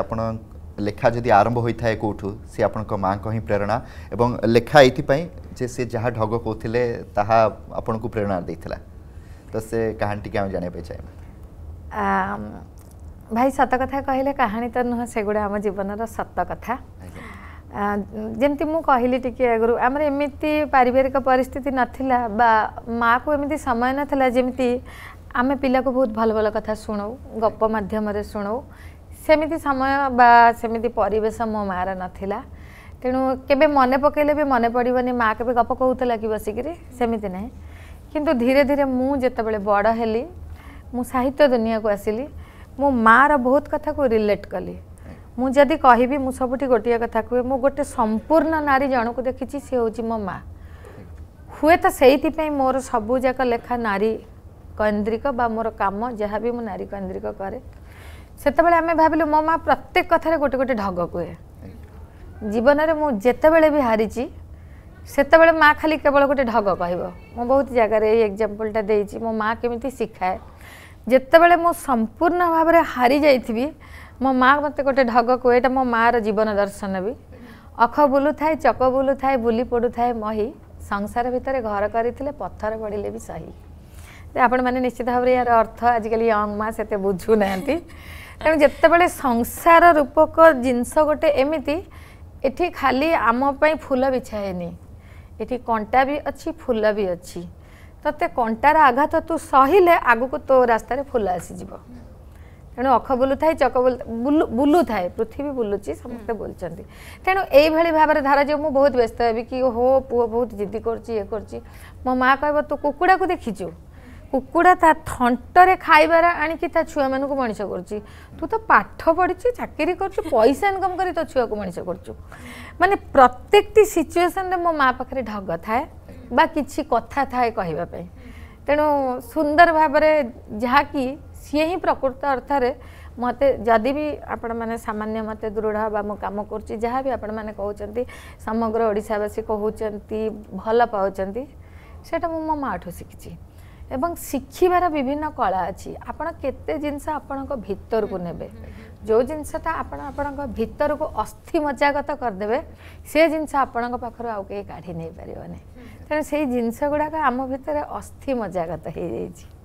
ଆପଣ ଲେଖା ଯଦି ଆରମ୍ଭ ହୋଇଥାଏ କେଉଁଠୁ ସେ ଆପଣଙ୍କ ମାଆଙ୍କ ହିଁ ପ୍ରେରଣା ଏବଂ ଲେଖା ଏଇଥିପାଇଁ ଯେ ସେ ଯାହା ଢଗ କହୁଥିଲେ ତାହା ଆପଣଙ୍କୁ ପ୍ରେରଣା ଦେଇଥିଲା ତ ସେ କାହାଣୀ ଟିକେ ଆମେ ଜାଣିବା ପାଇଁ ଚାହିଁବା ଭାଇ ସତ କଥା କହିଲେ କାହାଣୀ ତ ନୁହଁ ସେଗୁଡ଼ା ଆମ ଜୀବନର ସତ କଥା ଯେମିତି ମୁଁ କହିଲି ଟିକେ ଆଗରୁ ଆମର ଏମିତି ପାରିବାରିକ ପରିସ୍ଥିତି ନଥିଲା ବା ମାଆକୁ ଏମିତି ସମୟ ନଥିଲା ଯେମିତି ଆମେ ପିଲାକୁ ବହୁତ ଭଲ ଭଲ କଥା ଶୁଣାଉ ଗପ ମାଧ୍ୟମରେ ଶୁଣାଉ ସେମିତି ସମୟ ବା ସେମିତି ପରିବେଶ ମୋ ମାଆର ନଥିଲା ତେଣୁ କେବେ ମନେ ପକାଇଲେ ବି ମନେ ପଡ଼ିବନି ମା କେବେ ଗପ କହୁଥିଲା କି ବସିକିରି ସେମିତି ନାହିଁ କିନ୍ତୁ ଧୀରେ ଧୀରେ ମୁଁ ଯେତେବେଳେ ବଡ଼ ହେଲି ମୁଁ ସାହିତ୍ୟ ଦୁନିଆକୁ ଆସିଲି ମୁଁ ମାଆର ବହୁତ କଥାକୁ ରିଲେଟ୍ କଲି ମୁଁ ଯଦି କହିବି ମୁଁ ସବୁଠି ଗୋଟିଏ କଥା କୁହେ ମୁଁ ଗୋଟେ ସମ୍ପୂର୍ଣ୍ଣ ନାରୀ ଜଣକୁ ଦେଖିଛି ସେ ହେଉଛି ମୋ ମା ହୁଏତ ସେଇଥିପାଇଁ ମୋର ସବୁଯାକ ଲେଖା ନାରୀ କୈନ୍ଦ୍ରିକ ବା ମୋର କାମ ଯାହା ବି ମୁଁ ନାରୀ କୈନ୍ଦ୍ରିକ କରେ ସେତେବେଳେ ଆମେ ଭାବିଲୁ ମୋ ମା ପ୍ରତ୍ୟେକ କଥାରେ ଗୋଟେ ଗୋଟେ ଢଗ କୁହେ ଜୀବନରେ ମୁଁ ଯେତେବେଳେ ବି ହାରିଛି ସେତେବେଳେ ମା ଖାଲି କେବଳ ଗୋଟେ ଢଗ କହିବ ମୁଁ ବହୁତ ଜାଗାରେ ଏଇ ଏକ୍ଜାମ୍ପଲ୍ଟା ଦେଇଛି ମୋ ମା କେମିତି ଶିଖାଏ ଯେତେବେଳେ ମୁଁ ସମ୍ପୂର୍ଣ୍ଣ ଭାବରେ ହାରିଯାଇଥିବି ମୋ ମା ମୋତେ ଗୋଟେ ଢଗ କୁହେ ଏଇଟା ମୋ ମାଆର ଜୀବନ ଦର୍ଶନ ବି ଅଖ ବୁଲୁଥାଏ ଚକ ବୁଲୁଥାଏ ବୁଲି ପଡ଼ୁଥାଏ ମହି ସଂସାର ଭିତରେ ଘର କରିଥିଲେ ପଥର ପଡ଼ିଲେ ବି ସହି ଆପଣମାନେ ନିଶ୍ଚିତ ଭାବରେ ଏହାର ଅର୍ଥ ଆଜିକାଲି ୟଙ୍ଗ ମା ସେତେ ବୁଝୁନାହାନ୍ତି କାରଣ ଯେତେବେଳେ ସଂସାର ରୂପକ ଜିନିଷ ଗୋଟେ ଏମିତି ଏଠି ଖାଲି ଆମ ପାଇଁ ଫୁଲ ବିଛାଏନି ଏଠି କଣ୍ଟା ବି ଅଛି ଫୁଲ ବି ଅଛି ତୋତେ କଣ୍ଟାର ଆଘାତ ତୁ ସହିଲେ ଆଗକୁ ତୋ ରାସ୍ତାରେ ଫୁଲ ଆସିଯିବ ତେଣୁ ଅଖ ବୁଲୁଥାଏ ଚକ ବୁଲୁ ବୁଲୁଥାଏ ପୃଥିବୀ ବୁଲୁଛି ସମସ୍ତେ ବୁଲୁଛନ୍ତି ତେଣୁ ଏଇଭଳି ଭାବରେ ଧର ଯେ ମୁଁ ବହୁତ ବ୍ୟସ୍ତ ହେବି କି ହୋ ପୁଅ ବହୁତ ଜିଦି କରୁଛି ଇଏ କରୁଛି ମୋ ମା କହିବ ତୁ କୁକୁଡ଼ାକୁ ଦେଖିଛୁ କୁକୁଡ଼ା ତା ଥଣ୍ଟରେ ଖାଇବାର ଆଣିକି ତା ଛୁଆମାନଙ୍କୁ ମଣିଷ କରୁଛି ତୁ ତ ପାଠ ପଢ଼ିଛୁ ଚାକିରି କରୁଛୁ ପଇସା ଇନକମ୍ କରି ତୋ ଛୁଆକୁ ମଣିଷ କରୁଛୁ ମାନେ ପ୍ରତ୍ୟେକଟି ସିଚୁଏସନ୍ରେ ମୋ ମା ପାଖରେ ଢଗ ଥାଏ ବା କିଛି କଥା ଥାଏ କହିବା ପାଇଁ ତେଣୁ ସୁନ୍ଦର ଭାବରେ ଯାହାକି ସିଏ ହିଁ ପ୍ରକୃତ ଅର୍ଥରେ ମୋତେ ଯଦି ବି ଆପଣମାନେ ସାମାନ୍ୟ ମୋତେ ଦୃଢ଼ ବା ମୁଁ କାମ କରୁଛି ଯାହା ବି ଆପଣମାନେ କହୁଛନ୍ତି ସମଗ୍ର ଓଡ଼ିଶାବାସୀ କହୁଛନ୍ତି ଭଲ ପାଉଛନ୍ତି ସେଇଟା ମୁଁ ମୋ ମାଆଠୁ ଶିଖିଛି ଏବଂ ଶିଖିବାର ବିଭିନ୍ନ କଳା ଅଛି ଆପଣ କେତେ ଜିନିଷ ଆପଣଙ୍କ ଭିତରକୁ ନେବେ ଯେଉଁ ଜିନିଷଟା ଆପଣ ଆପଣଙ୍କ ଭିତରକୁ ଅସ୍ଥି ମଜାଗତ କରିଦେବେ ସେ ଜିନିଷ ଆପଣଙ୍କ ପାଖରୁ ଆଉ କେହି କାଢ଼ି ନେଇପାରିବନି ତେଣୁ ସେଇ ଜିନିଷ ଗୁଡ଼ାକ ଆମ ଭିତରେ ଅସ୍ଥି ମଜାଗତ ହେଇଯାଇଛି